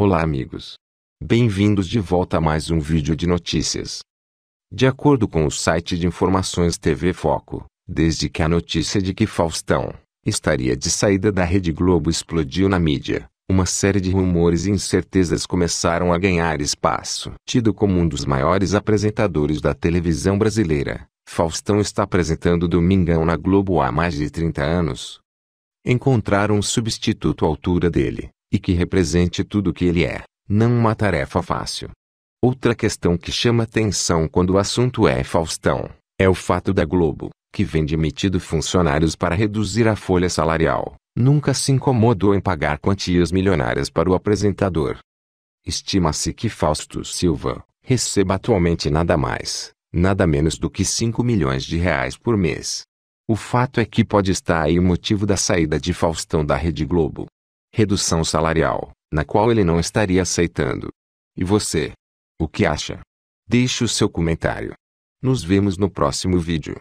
Olá amigos! Bem-vindos de volta a mais um vídeo de notícias. De acordo com o site de informações TV Foco, desde que a notícia de que Faustão estaria de saída da Rede Globo explodiu na mídia, uma série de rumores e incertezas começaram a ganhar espaço. Tido como um dos maiores apresentadores da televisão brasileira, Faustão está apresentando Domingão na Globo há mais de 30 anos. Encontrar um substituto à altura dele e que represente tudo o que ele é, não uma tarefa fácil. Outra questão que chama atenção quando o assunto é Faustão, é o fato da Globo, que vem demitido funcionários para reduzir a folha salarial, nunca se incomodou em pagar quantias milionárias para o apresentador. Estima-se que Fausto Silva receba atualmente nada mais, nada menos do que 5 milhões de reais por mês. O fato é que pode estar aí o motivo da saída de Faustão da Rede Globo redução salarial, na qual ele não estaria aceitando. E você? O que acha? Deixe o seu comentário. Nos vemos no próximo vídeo.